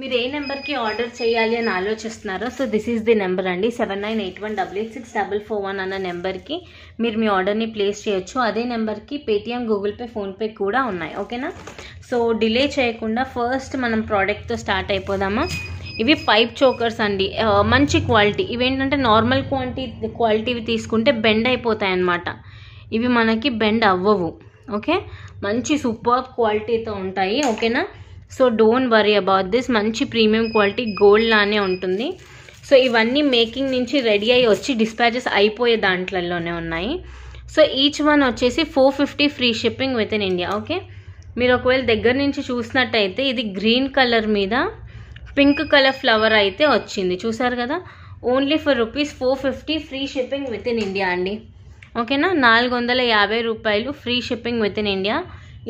మీరు ఏ నెంబర్కి ఆర్డర్ చేయాలి అని ఆలోచిస్తున్నారో so this is the number అండి seven nine eight one double eight six double four one అన్న నెంబర్కి మీరు మీ ఆర్డర్ని ప్లేస్ చేయొచ్చు అదే నెంబర్కి పేటిఎం గూగుల్ పే ఫోన్పే కూడా ఉన్నాయి ఓకేనా సో డిలే చేయకుండా ఫస్ట్ మనం ప్రోడక్ట్తో స్టార్ట్ అయిపోదామా ఇవి పైప్ చోకర్స్ అండి మంచి క్వాలిటీ ఇవేంటంటే నార్మల్ క్వాంటిటీ క్వాలిటీవి తీసుకుంటే బెండ్ అయిపోతాయి అన్నమాట ఇవి మనకి బెండ్ అవ్వవు ఓకే మంచి సూపర్ క్వాలిటీతో ఉంటాయి ఓకేనా so don't worry about this మంచి ప్రీమియం క్వాలిటీ గోల్డ్ లానే ఉంటుంది సో ఇవన్నీ మేకింగ్ నుంచి రెడీ అయ్యి వచ్చి డిస్పాచెస్ అయిపోయే దాంట్లలోనే ఉన్నాయి సో ఈచ్ వన్ వచ్చేసి four fifty free shipping within India okay మీరు ఒకవేళ దగ్గర నుంచి చూసినట్టయితే ఇది గ్రీన్ కలర్ మీద పింక్ కలర్ ఫ్లవర్ అయితే వచ్చింది చూసారు కదా only for rupees four fifty free shipping within India అండి ఓకేనా నాలుగు వందల యాభై రూపాయలు free shipping within India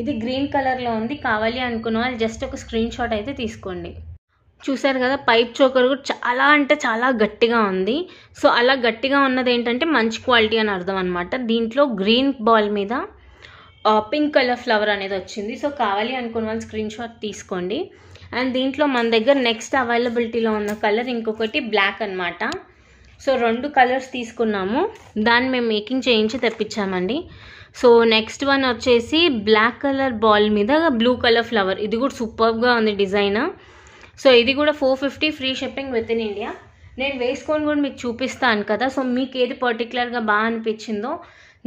ఇది గ్రీన్ కలర్లో ఉంది కావాలి అనుకున్న వాళ్ళు జస్ట్ ఒక స్క్రీన్ షాట్ అయితే తీసుకోండి చూసారు కదా పైప్ చోకర్ కూడా చాలా అంటే చాలా గట్టిగా ఉంది సో అలా గట్టిగా ఉన్నది ఏంటంటే మంచి క్వాలిటీ అని అర్థం అనమాట దీంట్లో గ్రీన్ బాల్ మీద పింక్ కలర్ ఫ్లవర్ అనేది వచ్చింది సో కావాలి అనుకున్న వాళ్ళు స్క్రీన్ షాట్ తీసుకోండి అండ్ దీంట్లో మన దగ్గర నెక్స్ట్ అవైలబిలిటీలో ఉన్న కలర్ ఇంకొకటి బ్లాక్ అనమాట సో రెండు కలర్స్ తీసుకున్నాము దాన్ని మేము మేకింగ్ చేయించి తెప్పించామండి సో నెక్స్ట్ వన్ వచ్చేసి బ్లాక్ కలర్ బాల్ మీద బ్లూ కలర్ ఫ్లవర్ ఇది కూడా సూపర్గా ఉంది డిజైన్ సో ఇది కూడా four fifty free shipping within India నేను వేసుకొని కూడా మీకు చూపిస్తాను కదా సో మీకు ఏది పర్టికులర్గా బాగా అనిపించిందో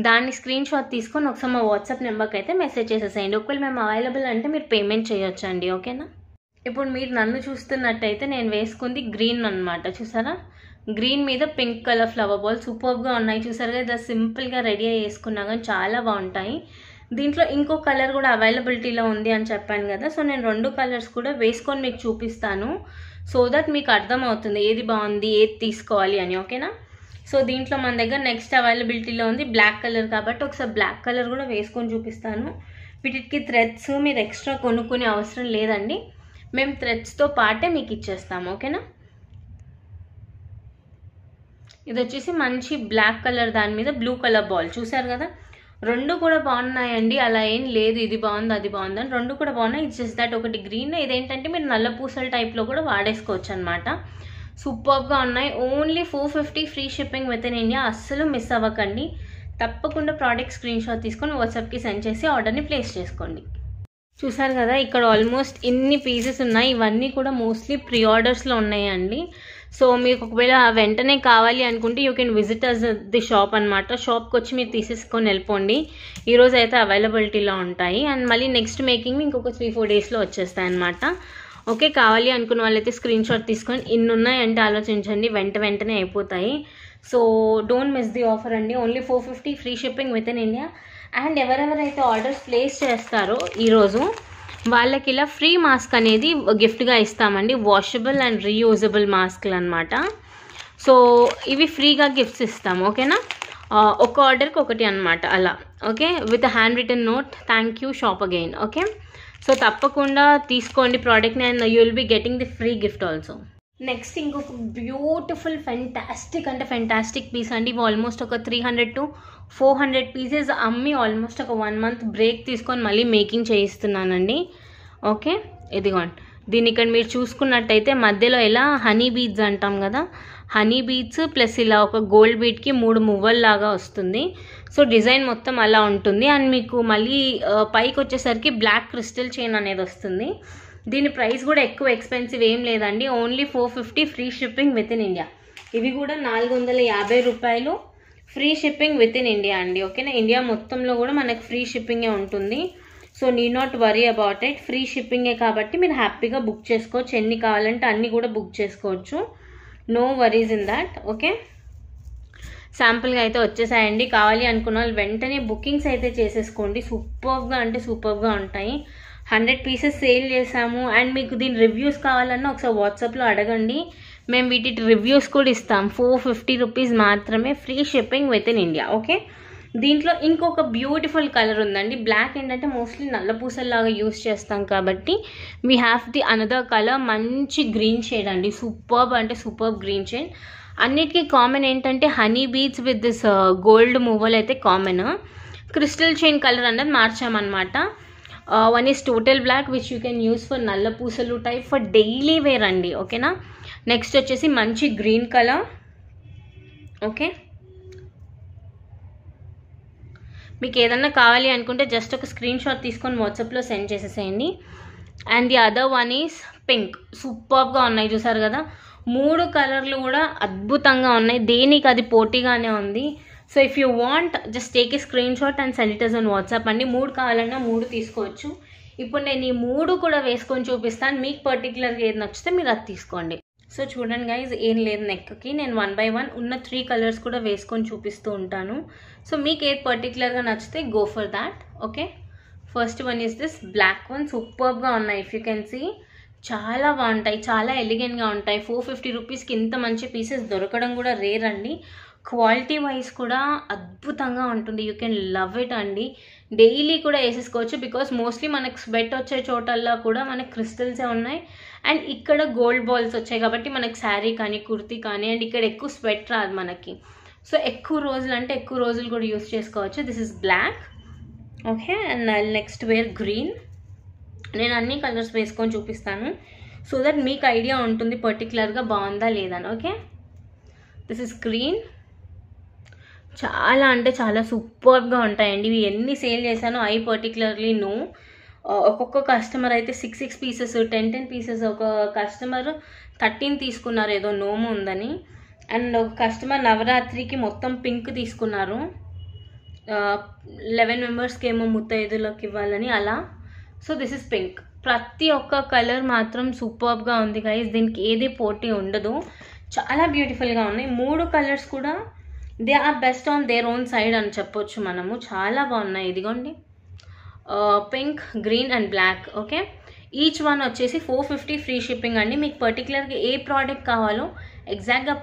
దాన్ని స్క్రీన్ షాట్ తీసుకొని ఒకసారి మా వాట్సాప్ నెంబర్కి అయితే మెసేజ్ చేసేసేయండి ఒకవేళ మేము అవైలబుల్ అంటే మీరు పేమెంట్ చేయొచ్చు అండి ఓకేనా ఇప్పుడు మీరు నన్ను చూస్తున్నట్టయితే నేను వేసుకుంది గ్రీన్ అనమాట చూసారా గ్రీన్ మీద పింక్ కలర్ ఫ్లవర్ బాల్ సూపర్గా ఉన్నాయి చూసారు కదా సింపుల్గా రెడీ చేసుకున్నా కానీ చాలా బాగుంటాయి దీంట్లో ఇంకో కలర్ కూడా అవైలబిలిటీలో ఉంది అని చెప్పాను కదా సో నేను రెండు కలర్స్ కూడా వేసుకొని మీకు చూపిస్తాను సో దట్ మీకు అర్థమవుతుంది ఏది బాగుంది ఏది తీసుకోవాలి అని ఓకేనా సో దీంట్లో మన దగ్గర నెక్స్ట్ అవైలబిలిటీలో ఉంది బ్లాక్ కలర్ కాబట్టి ఒకసారి బ్లాక్ కలర్ కూడా వేసుకొని చూపిస్తాను వీటికి థ్రెడ్స్ మీరు ఎక్స్ట్రా కొనుక్కునే అవసరం లేదండి మేము థ్రెడ్స్తో పాటే మీకు ఇచ్చేస్తాము ఓకేనా ఇది వచ్చేసి మంచి బ్లాక్ కలర్ దాని మీద బ్లూ కలర్ బాల్ చూసారు కదా రెండు కూడా బాగున్నాయండి అలా ఏం లేదు ఇది బాగుంది అది బాగుంది అని రెండు కూడా బాగున్నాయి ఇట్స్ జస్ట్ దట్ ఒకటి గ్రీన్ ఇదేంటంటే మీరు నల్ల పూసల టైప్లో కూడా వాడేసుకోవచ్చు అనమాట సూపర్గా ఉన్నాయి only four fifty free shipping within India అస్సలు మిస్ అవ్వకండి తప్పకుండా ప్రోడక్ట్ స్క్రీన్ షాట్ తీసుకొని వాట్సాప్కి సెండ్ చేసి ఆర్డర్ని ప్లేస్ చేసుకోండి చూసారు కదా ఇక్కడ ఆల్మోస్ట్ ఇన్ని పీసెస్ ఉన్నాయి ఇవన్నీ కూడా మోస్ట్లీ ప్రీ ఆర్డర్స్లో ఉన్నాయండి సో మీకు ఒకవేళ వెంటనే కావాలి అనుకుంటే you can visit us the shop అనమాట షాప్కి వచ్చి మీరు తీసేసుకొని వెళ్ళిపోండి ఈరోజు అయితే అవైలబిలిటీలో ఉంటాయి అండ్ మళ్ళీ నెక్స్ట్ మేకింగ్ ఇంకొక త్రీ ఫోర్ డేస్లో వచ్చేస్తాయి అనమాట ఓకే కావాలి అనుకున్న వాళ్ళైతే స్క్రీన్ షాట్ తీసుకొని ఇన్ని ఉన్నాయంటే ఆలోచించండి వెంట వెంటనే అయిపోతాయి so don't miss the offer అండి only four fifty free shipping within India and ఎవరెవరైతే ఆర్డర్స్ ప్లేస్ చేస్తారో ఈరోజు వాళ్ళకి ఇలా ఫ్రీ మాస్క్ అనేది గిఫ్ట్గా ఇస్తామండి వాషబుల్ అండ్ రీయూజబుల్ మాస్క్లు అనమాట సో ఇవి ఫ్రీగా గిఫ్ట్స్ ఇస్తాము ఓకేనా ఒక ఆర్డర్కి ఒకటి అనమాట అలా okay with hand return note thank you shop again okay so తప్పకుండా తీసుకోండి ప్రోడక్ట్ని and you will be getting the free gift also next ఇంకొక బ్యూటిఫుల్ ఫెంటాస్టిక్ అంటే ఫెంటాస్టిక్ పీస్ అండి ఇవి ఆల్మోస్ట్ ఒక three hundred to four hundred pieces అమ్మి almost ఒక వన్ మంత్ బ్రేక్ తీసుకొని మళ్ళీ మేకింగ్ చేయిస్తున్నానండి ఓకే ఇదిగోండి దీన్ని ఇక్కడ మీరు చూసుకున్నట్టయితే మధ్యలో ఇలా హనీ బీడ్స్ అంటాం కదా హనీ బీడ్స్ ప్లస్ ఇలా ఒక గోల్డ్ బీట్కి మూడు మువ్వల్లాగా వస్తుంది సో డిజైన్ మొత్తం అలా ఉంటుంది అండ్ మీకు మళ్ళీ uh, పైకి వచ్చేసరికి బ్లాక్ క్రిస్టల్ చైన్ అనేది వస్తుంది దీని ప్రైస్ కూడా ఎక్కువ ఎక్స్పెన్సివ్ ఏం లేదండి only four fifty free shipping within India ఇవి కూడా నాలుగు వందల యాభై రూపాయలు free shipping within India అండి ఓకేనా ఇండియా మొత్తంలో కూడా మనకు ఫ్రీ షిప్పింగే ఉంటుంది so need not worry about it free షిప్పింగే కాబట్టి మీరు హ్యాపీగా బుక్ చేసుకోవచ్చు ఎన్ని కావాలంటే అన్నీ కూడా బుక్ చేసుకోవచ్చు no worries in that okay శాంపుల్గా అయితే వచ్చేసాయండి కావాలి అనుకున్న వాళ్ళు వెంటనే బుకింగ్స్ అయితే చేసేసుకోండి సూపర్గా అంటే సూపర్గా ఉంటాయి హండ్రెడ్ పీసెస్ సేల్ చేసాము అండ్ మీకు దీని రివ్యూస్ కావాలన్నా ఒకసారి వాట్సాప్లో అడగండి మేము వీటి రివ్యూస్ కూడా ఇస్తాం ఫోర్ ఫిఫ్టీ రూపీస్ మాత్రమే free shipping within India okay దీంట్లో ఇంకొక బ్యూటిఫుల్ కలర్ ఉందండి బ్లాక్ ఏంటంటే మోస్ట్లీ నల్ల పూసల్లాగా యూస్ చేస్తాం కాబట్టి we have the another colour మంచి గ్రీన్ షేడ్ అండి సూపర్బ్ అంటే సూపర్బ్ గ్రీన్ షేడ్ అన్నిటికీ కామన్ ఏంటంటే honey bead with this gold మూవల్ అయితే కామన్ క్రిస్టల్ చైన్ కలర్ అన్నది మార్చామన్నమాట one is total black which you can use for నల్ల పూసలు టైప్ ఫర్ డైలీ వేర్ అండి ఓకేనా నెక్స్ట్ వచ్చేసి మంచి గ్రీన్ కలర్ ఓకే మీకు ఏదన్నా కావాలి అనుకుంటే జస్ట్ ఒక స్క్రీన్ షాట్ తీసుకొని వాట్సాప్లో సెండ్ చేసేసేయండి and the other one is pink సూపర్గా ఉన్నాయి చూసారు కదా మూడు కలర్లు కూడా అద్భుతంగా ఉన్నాయి దేనికి అది పోటీగానే ఉంది so if you want just take a screen shot and sanitize and WhatsApp అండి మూడు కావాలన్నా మూడు తీసుకోవచ్చు ఇప్పుడు నేను ఈ మూడు కూడా వేసుకొని చూపిస్తాను మీకు పర్టికులర్గా ఏది నచ్చితే మీరు అది తీసుకోండి సో చూడండి గైజ్ ఏం లేదు నెక్కి నేను వన్ బై వన్ ఉన్న త్రీ కలర్స్ కూడా వేసుకొని చూపిస్తూ ఉంటాను సో మీకు ఏది పర్టిక్యులర్గా నచ్చితే go for that okay first one is this black one సూపర్గా ఉన్నాయి ఇఫ్ యూ కెన్ సీ చాలా బాగుంటాయి చాలా ఎలిగెంట్గా ఉంటాయి ఫోర్ ఫిఫ్టీ రూపీస్కి ఇంత మంచి పీసెస్ దొరకడం కూడా రేర్ అండి క్వాలిటీ వైజ్ కూడా అద్భుతంగా ఉంటుంది యూ కెన్ లవ్ ఇట్ అండి డైలీ కూడా వేసేసుకోవచ్చు బికాస్ మోస్ట్లీ మనకు స్వెట్ వచ్చే చోటల్లో కూడా మనకు క్రిస్టల్సే ఉన్నాయి అండ్ ఇక్కడ గోల్డ్ బాల్స్ వచ్చాయి కాబట్టి మనకు శారీ కానీ కుర్తీ కానీ అండ్ ఇక్కడ ఎక్కువ స్వెట్ రాదు మనకి సో ఎక్కువ రోజులు అంటే ఎక్కువ రోజులు కూడా యూస్ చేసుకోవచ్చు this is black okay and I next wear green నేను అన్ని కలర్స్ వేసుకొని చూపిస్తాను సో దట్ మీకు ఐడియా ఉంటుంది పర్టికులర్గా బాగుందా లేదని ఓకే దిస్ ఇస్ గ్రీన్ చాలా అంటే చాలా సూపర్గా ఉంటాయండి ఇవి ఎన్ని సేల్ చేశానో ఐ పర్టికులర్లీ నో ఒక్కొక్క కస్టమర్ అయితే six six pieces ten ten pieces ఒక కస్టమర్ థర్టీన్ తీసుకున్నారు ఏదో నోము ఉందని అండ్ ఒక కస్టమర్ నవరాత్రికి మొత్తం పింక్ తీసుకున్నారు లెవెన్ మెంబర్స్కి ఏమో ముత్తైదులోకి ఇవ్వాలని అలా సో దిస్ ఇస్ పింక్ ప్రతి ఒక్క కలర్ మాత్రం సూపర్గా ఉంది గైస్ దీనికి ఏది పోటీ ఉండదు చాలా బ్యూటిఫుల్గా ఉన్నాయి మూడు కలర్స్ కూడా they are best on their own side అని చెప్పొచ్చు మనము చాలా బాగున్నాయి ఇదిగోండి pink green and black okay each one వచ్చేసి ఫోర్ ఫిఫ్టీ ఫ్రీ షిప్పింగ్ అండి మీకు పర్టికులర్గా ఏ ప్రోడక్ట్ కావాలో ఎగ్జాక్ట్గా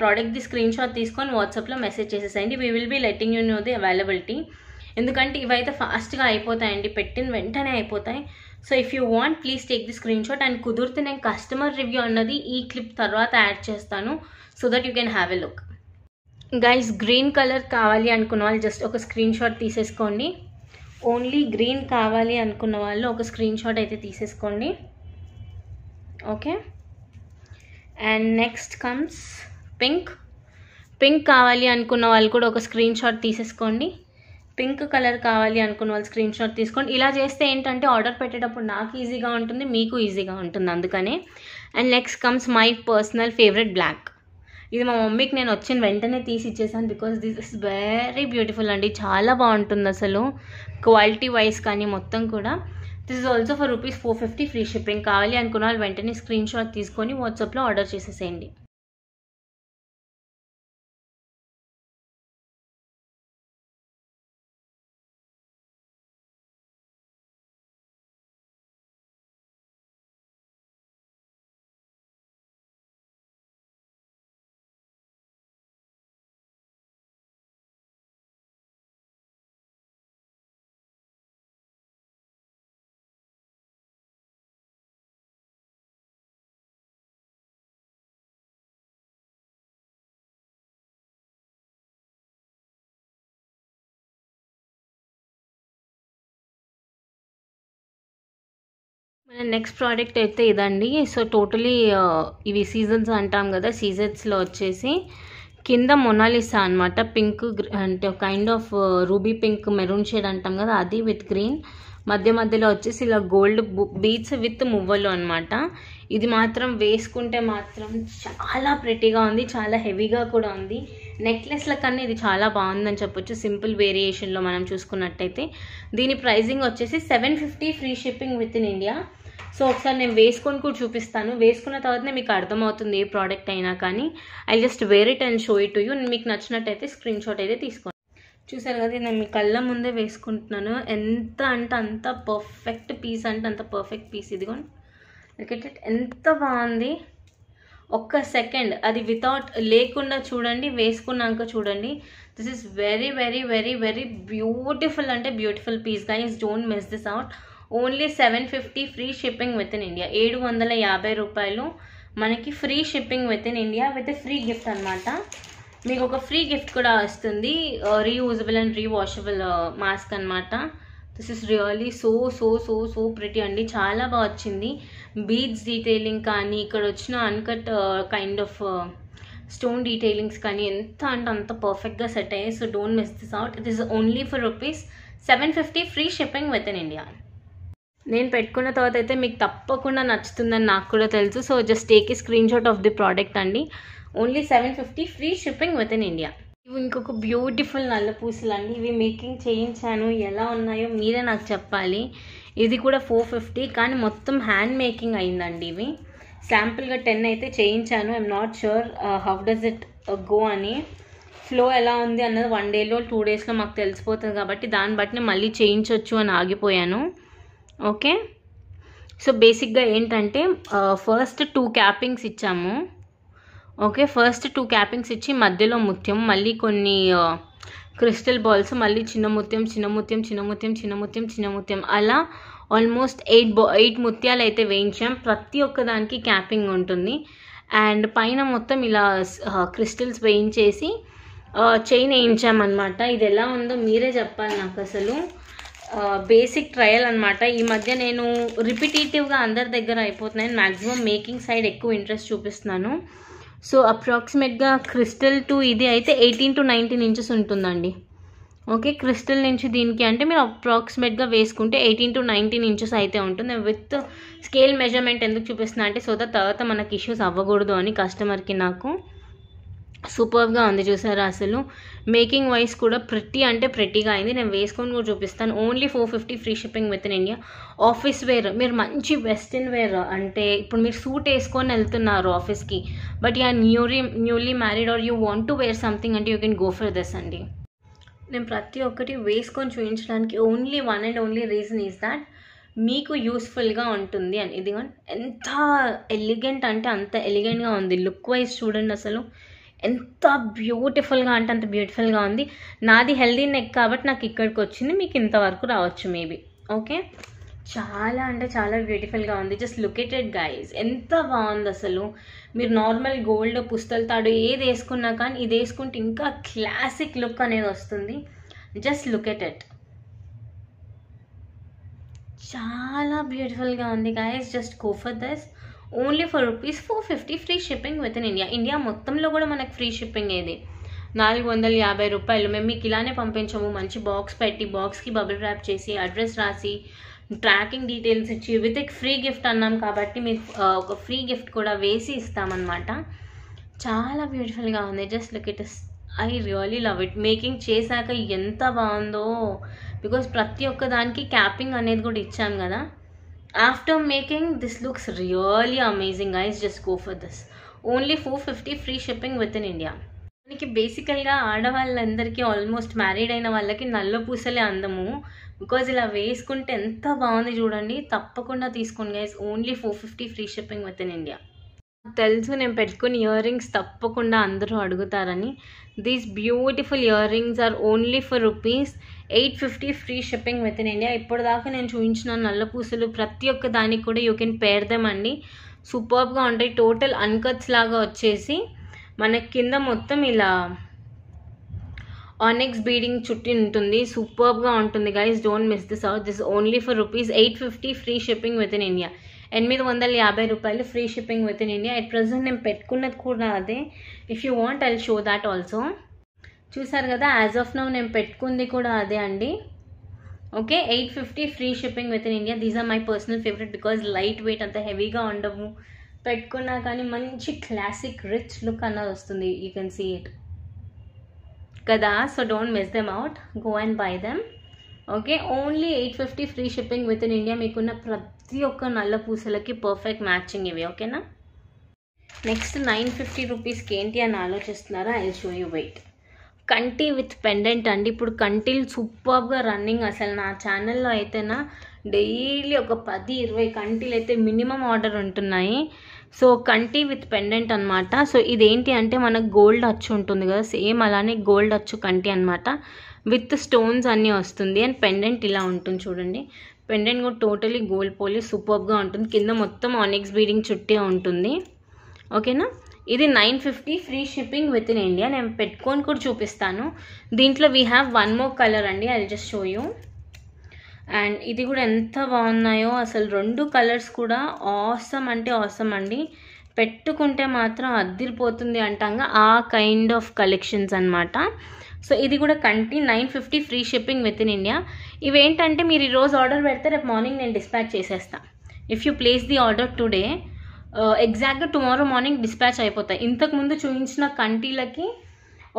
ప్రోడక్ట్ది స్క్రీన్ షాట్ తీసుకొని వాట్సాప్లో మెసేజ్ చేసేసేయండి we will be letting you know the availability ఎందుకంటే ఇవైతే ఫాస్ట్గా అయిపోతాయండి పెట్టిన వెంటనే అయిపోతాయి so if you want please take the screen shot and కుదిరితే నేను కస్టమర్ రివ్యూ అన్నది ఈ క్లిప్ తర్వాత యాడ్ చేస్తాను so that you can have a look guys green colour కావాలి అనుకున్న వాళ్ళు జస్ట్ ఒక స్క్రీన్ షాట్ తీసేసుకోండి ఓన్లీ గ్రీన్ కావాలి అనుకున్న వాళ్ళు ఒక స్క్రీన్ షాట్ అయితే తీసేసుకోండి okay and next comes pink pink కావాలి అనుకున్న వాళ్ళు కూడా ఒక స్క్రీన్ షాట్ తీసేసుకోండి పింక్ కలర్ కావాలి అనుకున్న వాళ్ళు స్క్రీన్ షాట్ తీసుకోండి ఇలా చేస్తే ఏంటంటే ఆర్డర్ పెట్టేటప్పుడు నాకు ఈజీగా ఉంటుంది మీకు ఈజీగా ఉంటుంది అందుకనే and next comes my personal favourite black ఇది మా మమ్మీకి నేను వచ్చిన వెంటనే తీసి ఇచ్చేసాను because this is very beautiful అండి చాలా బాగుంటుంది అసలు క్వాలిటీ వైజ్ కానీ మొత్తం కూడా this is also for rupees four fifty free shipping కావాలి అనుకున్న వాళ్ళు వెంటనే స్క్రీన్ షాట్ తీసుకొని వాట్సాప్లో ఆర్డర్ చేసేసేయండి మన నెక్స్ట్ ప్రోడక్ట్ అయితే ఇదండి సో టోటలీ uh, ఇవి సీజన్స్ అంటాం కదా సీజన్స్లో వచ్చేసి కింద మొనాలిసా అనమాట పింక్ అంటే kind of ruby pink maroon shade అంటాం కదా అది విత్ గ్రీన్ మధ్య మధ్యలో వచ్చేసి ఇలా గోల్డ్ బీట్స్ విత్ మువ్వలు అనమాట ఇది మాత్రం వేసుకుంటే మాత్రం చాలా ప్రెటీగా ఉంది చాలా హెవీగా కూడా ఉంది నెక్లెస్ల కన్నా ఇది చాలా బాగుందని చెప్పొచ్చు సింపుల్ వేరియేషన్లో మనం చూసుకున్నట్టయితే దీని ప్రైజింగ్ వచ్చేసి seven fifty free shipping within India so ఒకసారి నేను వేసుకొని కూడా చూపిస్తాను వేసుకున్న తర్వాతనే మీకు అర్థమవుతుంది ఏ ప్రోడక్ట్ అయినా కానీ I just wear it and show it you మీకు నచ్చినట్టయితే స్క్రీన్ షాట్ అయితే తీసుకోండి చూసారు కదా నేను మీ కళ్ళ ముందే వేసుకుంటున్నాను ఎంత అంటే అంత పర్ఫెక్ట్ పీస్ అంటే అంత పర్ఫెక్ట్ పీస్ ఇదిగోండి ఎంత బాగుంది ఒక్క సెకండ్ అది వితౌట్ లేకుండా చూడండి వేసుకున్నాక చూడండి this is very very very very beautiful అంటే beautiful piece is don't miss this out only seven fifty free shipping within India ఏడు వందల యాభై రూపాయలు మనకి free shipping within India with free gift అనమాట మీకు ఒక ఫ్రీ గిఫ్ట్ కూడా వస్తుంది రీయూజబుల్ అండ్ రీవాషబుల్ మాస్క్ అనమాట this is really so so so so pretty అండి చాలా బాగా వచ్చింది బీచ్ డీటెయిలింగ్ కానీ ఇక్కడ వచ్చిన uncut kind of stone detailings కానీ ఎంత అంటే అంత పర్ఫెక్ట్గా సెట్ అయ్యాయి so don't miss this out it is only for rupees seven fifty free shipping within India నేను పెట్టుకున్న తర్వాత అయితే మీకు తప్పకుండా నచ్చుతుందని నాకు కూడా తెలుసు సో జస్ట్ టేక్ ఈ screen shot of the product అండి only seven fifty free shipping within India ఇవి ఇంకొక బ్యూటిఫుల్ నల్ల పూసలు అండి ఇవి మేకింగ్ చేయించాను ఎలా ఉన్నాయో మీరే నాకు చెప్పాలి ఇది కూడా ఫోర్ ఫిఫ్టీ కానీ మొత్తం హ్యాండ్ మేకింగ్ అయిందండి ఇవి శాంపుల్గా టెన్ అయితే చేయించాను I'm not sure how does it go అని ఫ్లో ఎలా ఉంది అన్నది వన్ డేలో టూ డేస్లో మాకు తెలిసిపోతుంది కాబట్టి దాన్ని బట్టి మళ్ళీ చేయించవచ్చు అని ఆగిపోయాను ఓకే సో బేసిక్గా ఏంటంటే ఫస్ట్ టూ క్యాపింగ్స్ ఇచ్చాము ఓకే ఫస్ట్ టూ క్యాపింగ్స్ ఇచ్చి మధ్యలో ముత్యం మళ్ళీ కొన్ని క్రిస్టల్ బాల్స్ మళ్ళీ చిన్న ముత్యం చిన్న ముత్యం చిన్న ముత్యం చిన్న ముత్యం చిన్న ముత్యం అలా ఆల్మోస్ట్ ఎయిట్ బా ఎయిట్ ముత్యాలు అయితే వేయించాం ప్రతి ఒక్క దానికి క్యాపింగ్ ఉంటుంది అండ్ పైన మొత్తం ఇలా క్రిస్టల్స్ వేయించేసి చైన్ వేయించామన్నమాట ఇది ఎలా ఉందో మీరే చెప్పాలి నాకు అసలు బేసిక్ ట్రయల్ అనమాట ఈ మధ్య నేను రిపిటేటివ్గా అందరి దగ్గర అయిపోతున్నాను మ్యాక్సిమం మేకింగ్ సైడ్ ఎక్కువ ఇంట్రెస్ట్ చూపిస్తున్నాను సో అప్రాక్సిమేట్గా క్రిస్టల్ టు ఇది అయితే ఎయిటీన్ టు నైన్టీన్ ఇంచెస్ ఉంటుందండి ఓకే క్రిస్టల్ నుంచి దీనికి అంటే మీరు అప్రాక్సిమేట్గా వేసుకుంటే ఎయిటీన్ టు నైన్టీన్ ఇంచెస్ అయితే ఉంటుంది విత్ స్కేల్ మెజర్మెంట్ ఎందుకు చూపిస్తున్నా అంటే సో దట్ తర్వాత మనకి ఇష్యూస్ అవ్వకూడదు అని కస్టమర్కి నాకు సూపర్గా ఉంది చూసారా అసలు మేకింగ్ వైస్ కూడా ప్రతి అంటే ప్రతిగా అయింది నేను వేసుకొని కూడా చూపిస్తాను only four fifty free shipping within India office wear మీరు మంచి వెస్ట్రన్ వేర్ అంటే ఇప్పుడు మీరు సూట్ వేసుకొని వెళ్తున్నారు ఆఫీస్కి but ya newly newly married are you want to wear something అంటే you can go for this అండి నేను ప్రతి ఒక్కటి వేసుకొని చూపించడానికి only one and only reason is that మీకు యూస్ఫుల్గా ఉంటుంది అని ఇది ఎంత ఎలిగెంట్ అంటే అంత ఎలిగెంట్గా ఉంది లుక్ వైజ్ చూడండి అసలు ఎంత బ్యూటిఫుల్గా అంటే అంత బ్యూటిఫుల్గా ఉంది నాది హెల్దీ నెక్ కాబట్టి నాకు ఇక్కడికి వచ్చింది మీకు ఇంతవరకు రావచ్చు మేబీ ఓకే చాలా అంటే చాలా బ్యూటిఫుల్గా ఉంది జస్ట్ లొకేటెడ్ గైస్ ఎంత బాగుంది అసలు మీరు నార్మల్ గోల్డ్ పుస్తల తాడు ఏది వేసుకున్నా కానీ ఇది వేసుకుంటే ఇంకా క్లాసిక్ లుక్ అనేది వస్తుంది జస్ట్ లొకేటెడ్ చాలా బ్యూటిఫుల్గా ఉంది guys just go for for this only for rupees four fifty free shipping within India India మొత్తంలో కూడా మనకు ఫ్రీ షిప్పింగ్ ఏది నాలుగు వందల యాభై రూపాయలు మేము మీకు ఇలానే పంపించాము మంచి బాక్స్ పెట్టి బాక్స్కి బబుల్ ర్యాప్ చేసి అడ్రస్ రాసి ట్రాకింగ్ డీటెయిల్స్ ఇచ్చి విత్ ఎక్ ఫ్రీ గిఫ్ట్ అన్నాం కాబట్టి మీకు ఒక ఫ్రీ గిఫ్ట్ కూడా వేసి ఇస్తామన్నమాట చాలా బ్యూటిఫుల్గా ఉంది just look it I really love it making చేశాక ఎంత బాగుందో బికాస్ ప్రతి ఒక్క దానికి క్యాపింగ్ అనేది కూడా ఇచ్చాం కదా after making this looks really amazing guys just go for this only 450 free shipping within india మనకి బేసికల్గా ఆడవాళ్ళందరికీ ఆల్మోస్ట్ మ్యారీడ్ అయిన వాళ్ళకి నల్ల పూసలే అందము బికాజ్ ఇలా వేసుకుంటే ఎంత బాగుంది చూడండి తప్పకుండా తీసుకోండి guys only four fifty free shipping within India తెలుసు నేను పెట్టుకున్న ఇయర్ రింగ్స్ తప్పకుండా అందరూ అడుగుతారని these beautiful earrings are only for rupees eight fifty free shipping within India ఇప్పటిదాకా నేను చూపించిన నల్ల పూసలు ప్రతి ఒక్క దానికి కూడా యూ కెన్ పేర్ అండి సూపర్గా ఉంటాయి టోటల్ అన్కట్స్ లాగా వచ్చేసి మన కింద మొత్తం ఇలా ఆనెక్స్ బీడింగ్ చుట్టి ఉంటుంది సూపర్గా ఉంటుంది guys don't miss this out this only for rupees eight fifty free shipping within India ఎనిమిది వందల యాభై రూపాయలు free shipping within India at present నేను పెట్టుకున్నది కూడా అదే if you want I show that also చూసారు కదా యాజ్ ఆఫ్ నౌ నేను పెట్టుకుంది కూడా అదే అండి okay eight fifty free shipping within India these are my personal favourite because lightweight అంత హెవీగా ఉండవు పెట్టుకున్నా కానీ మంచి క్లాసిక్ రిచ్ లుక్ అన్నది వస్తుంది యూ కెన్ సీ ఇట్ కదా so don't miss them out go and buy them okay only eight fifty free shipping within India మీకున్న ప్రతి ప్రతి ఒక్క నల్ల పూసలకి పర్ఫెక్ట్ మ్యాచింగ్ ఇవి ఓకేనా నెక్స్ట్ నైన్ ఫిఫ్టీ రూపీస్కి ఏంటి అని ఆలోచిస్తున్నారా ఐ షో యూ వెయిట్ కంటి విత్ పెండెంట్ అండి ఇప్పుడు కంటిలు సూపర్గా రన్నింగ్ అసలు నా ఛానల్లో అయితేనా డైలీ ఒక పది ఇరవై కంటిలు అయితే మినిమం ఆర్డర్ ఉంటున్నాయి సో కంటి విత్ పెండెంట్ అనమాట సో ఇదేంటి అంటే మనకు గోల్డ్ అచ్చు ఉంటుంది కదా సేమ్ అలానే గోల్డ్ అచ్చు కంటి అనమాట విత్ స్టోన్స్ అన్నీ వస్తుంది అండ్ పెండెంట్ ఇలా ఉంటుంది చూడండి పెండెంట్ కూడా టోటలీ గోల్డ్ పోలి సూపర్గా ఉంటుంది కింద మొత్తం ఆనిక్స్ బీడింగ్ చుట్టే ఉంటుంది ఓకేనా ఇది nine fifty free shipping within India నేను పెట్టుకొని కూడా చూపిస్తాను దీంట్లో we have one more colour అండి I just show you and ఇది కూడా ఎంత బాగున్నాయో అసలు రెండు కలర్స్ కూడా ఆసమ్ అంటే ఆసమ్ అండి పెట్టుకుంటే మాత్రం అద్దిరిపోతుంది అంటాంగా ఆ కైండ్ ఆఫ్ కలెక్షన్స్ అనమాట సో ఇది కూడా కంటి nine fifty free shipping within India ఇవేంటంటే మీరు ఈరోజు ఆర్డర్ పెడితే రేపు మార్నింగ్ నేను డిస్పాచ్ చేసేస్తాను if you place the order today ఎగ్జాక్ట్గా టుమారో మార్నింగ్ డిస్పాచ్ అయిపోతాయి ఇంతకుముందు చూపించిన కంటీలకి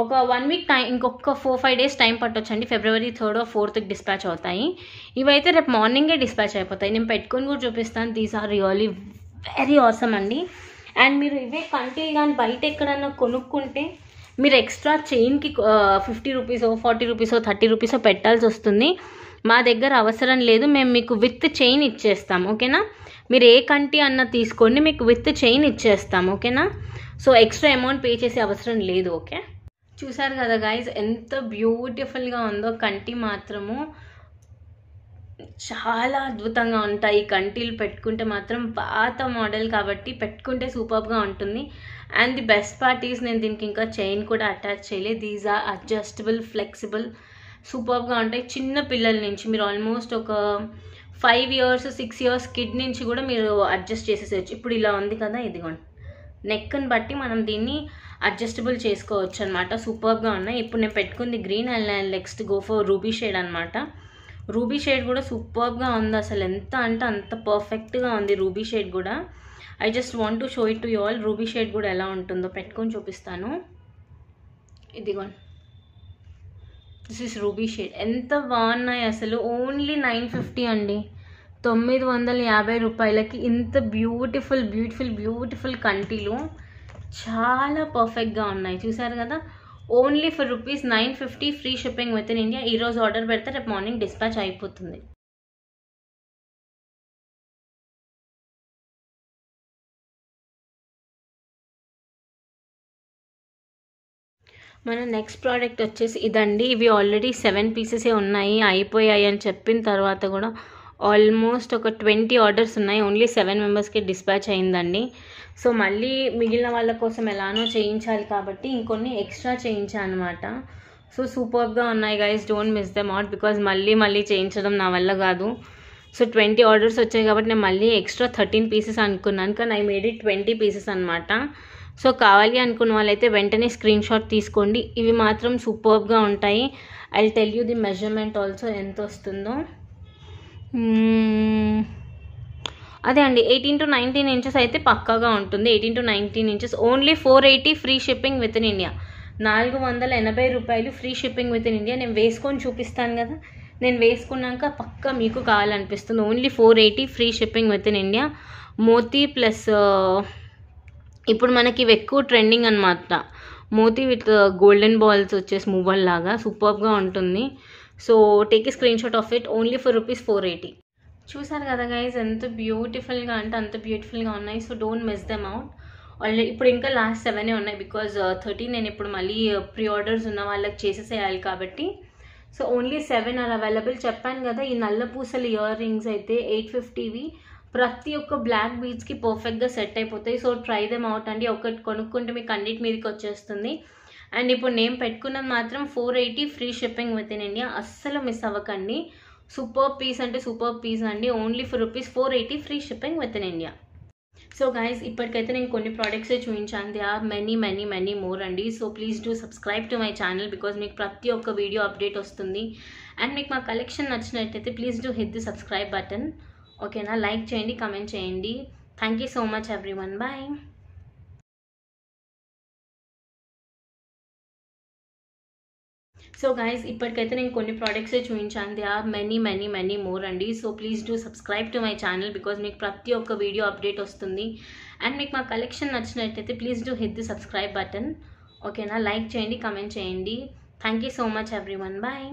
ఒక వన్ వీక్ టైం ఇంకొక ఫోర్ ఫైవ్ డేస్ టైం పట్టొచ్చండి ఫిబ్రవరి థర్డ్ ఫోర్త్కి డిస్పాచ్ అవుతాయి ఇవైతే రేపు మార్నింగే డిస్పాచ్ అయిపోతాయి నేను పెట్టుకొని కూడా చూపిస్తాను దీస్ ఆర్ రియలీ వెరీ అవసరం అండి అండ్ మీరు ఇవే కంటీలు కానీ బయట ఎక్కడన్నా కొనుక్కుంటే మీరు ఎక్స్ట్రా చైన్కి ఫిఫ్టీ రూపీసో ఫార్టీ రూపీసో థర్టీ రూపీసో పెట్టాల్సి వస్తుంది మా దగ్గర అవసరం లేదు మేము మీకు విత్ చైన్ ఇచ్చేస్తాం ఓకేనా మీరు ఏ కంటి అన్న తీసుకోండి మీకు విత్ చైన్ ఇచ్చేస్తాం ఓకేనా సో ఎక్స్ట్రా అమౌంట్ పే చేసే అవసరం లేదు ఓకే చూసారు కదా గాయస్ ఎంత బ్యూటిఫుల్గా ఉందో కంటి మాత్రము చాలా అద్భుతంగా ఉంటాయి కంటిలు పెట్టుకుంటే మాత్రం పాత మోడల్ కాబట్టి పెట్టుకుంటే సూపర్గా ఉంటుంది and the best part is నేను దీనికి ఇంకా చైన్ కూడా అటాచ్ చేయలేదు దీస్ ఆర్ అడ్జస్టబుల్ ఫ్లెక్సిబుల్ సూపర్గా ఉంటాయి చిన్న పిల్లల నుంచి మీరు ఆల్మోస్ట్ ఒక five years six years kid నుంచి కూడా మీరు అడ్జస్ట్ చేసేసేయచ్చు ఇప్పుడు ఇలా ఉంది కదా ఇదిగోండి నెక్ని బట్టి మనం దీన్ని అడ్జస్టబుల్ చేసుకోవచ్చు అనమాట సూపర్గా ఉన్నాయి ఇప్పుడు నేను పెట్టుకుంది green and next go for ruby shade అనమాట రూబీ షేడ్ కూడా సూపర్గా ఉంది అసలు ఎంత అంటే అంత పర్ఫెక్ట్గా ఉంది రూబీ షేడ్ కూడా I just want to show it to you all ruby shade కూడా ఎలా ఉంటుందో పెట్టుకొని చూపిస్తాను ఇదిగో దిస్ ఇస్ రూబీ షేడ్ ఎంత బాగున్నాయి అసలు ఓన్లీ నైన్ ఫిఫ్టీ అండి తొమ్మిది వందల యాభై రూపాయలకి ఇంత బ్యూటిఫుల్ బ్యూటిఫుల్ బ్యూటిఫుల్ కంటిలు చాలా పర్ఫెక్ట్గా ఉన్నాయి చూసారు కదా only for rupees nine fifty free shipping within India ఈరోజు ఆర్డర్ పెడితే రేపు మార్నింగ్ డిస్పాచ్ అయిపోతుంది మన నెక్స్ట్ ప్రోడక్ట్ వచ్చేసి ఇదండి ఇవి ఆల్రెడీ సెవెన్ పీసెసే ఉన్నాయి అయిపోయాయి అని చెప్పిన తర్వాత కూడా ఆల్మోస్ట్ ఒక ట్వంటీ ఆర్డర్స్ ఉన్నాయి ఓన్లీ సెవెన్ మెంబర్స్కి డిస్పాచ్ అయిందండి సో మళ్ళీ మిగిలిన వాళ్ళ కోసం ఎలానో చేయించాలి కాబట్టి ఇంకొన్ని ఎక్స్ట్రా చేయించాను అనమాట సో సూపర్గా ఉన్నాయి guys don't miss them out because మళ్ళీ మళ్ళీ చేయించడం నా వల్ల కాదు సో ట్వంటీ ఆర్డర్స్ వచ్చాయి కాబట్టి నేను మళ్ళీ ఎక్స్ట్రా థర్టీన్ పీసెస్ అనుకున్నాను కానీ I made it twenty pieces అనమాట సో కావాలి అనుకున్న వాళ్ళైతే వెంటనే స్క్రీన్ షాట్ తీసుకోండి ఇవి మాత్రం సూపర్గా ఉంటాయి I tell you the measurement also ఎంత వస్తుందో hmm. అదే అండి ఎయిటీన్ టు నైన్టీన్ ఇంచెస్ అయితే పక్కాగా ఉంటుంది eighteen to nineteen inches only four eighty free shipping within India నాలుగు వందల ఎనభై రూపాయలు free shipping within India నేను వేసుకొని చూపిస్తాను కదా నేను వేసుకున్నాక పక్క మీకు కావాలనిపిస్తుంది only four eighty free shipping within India మోతీ ప్లస్ ఇప్పుడు మనకి ఇవి ఎక్కువ ట్రెండింగ్ అనమాట మోతీ విత్ గోల్డెన్ బాల్స్ వచ్చేసి మూవల్ లాగా సూపర్గా ఉంటుంది so take a screen shot of it only for rupees four eighty చూసారు కదా గైజ్ ఎంత బ్యూటిఫుల్గా అంటే అంత బ్యూటిఫుల్గా ఉన్నాయి so don't miss them out already ఇప్పుడు ఇంకా లాస్ట్ సెవెనే ఉన్నాయి బికాజ్ థర్టీ uh, నేను ఇప్పుడు మళ్ళీ ప్రీ uh, ఆర్డర్స్ ఉన్న వాళ్ళకి చేసేసేయాలి కాబట్టి so only seven are available చెప్పాను కదా ఈ నల్ల పూసల ఇయర్ రింగ్స్ అయితే ఎయిట్ ఫిఫ్టీవి ప్రతి ఒక్క బ్లాక్ బీచ్కి పర్ఫెక్ట్గా సెట్ అయిపోతాయి సో ట్రై దెమ్ అవుట్ అండి ఒకటి కొనుక్కుంటే మీకు అన్నిటి మీదకి వచ్చేస్తుంది అండ్ ఇప్పుడు నేను పెట్టుకున్నది మాత్రం four eighty free shipping within India అస్సలు మిస్ అవ్వకండి సూపర్ పీస్ అంటే సూపర్ పీస్ అండి only for rupees four eighty free shipping within India so guys ఇప్పటికైతే నేను కొన్ని ప్రోడక్ట్సే చూపించాను they are many many many more అండి so please do subscribe to my channel because మీకు ప్రతి ఒక్క వీడియో అప్డేట్ వస్తుంది అండ్ మీకు మా కలెక్షన్ నచ్చినట్టయితే please do hit the subscribe button ఓకేనా లైక్ చేయండి కమెంట్ చేయండి thank you so much everyone bye so guys ఇప్పటికైతే నేను కొన్ని ప్రోడక్ట్స్ చూపించాను they are many many many more అండి so please do subscribe to my channel because మీకు ప్రతి ఒక్క వీడియో అప్డేట్ వస్తుంది అండ్ మీకు మా కలెక్షన్ నచ్చినట్టయితే please do hit the subscribe button ఓకేనా లైక్ చేయండి కమెంట్ చేయండి thank you so much everyone bye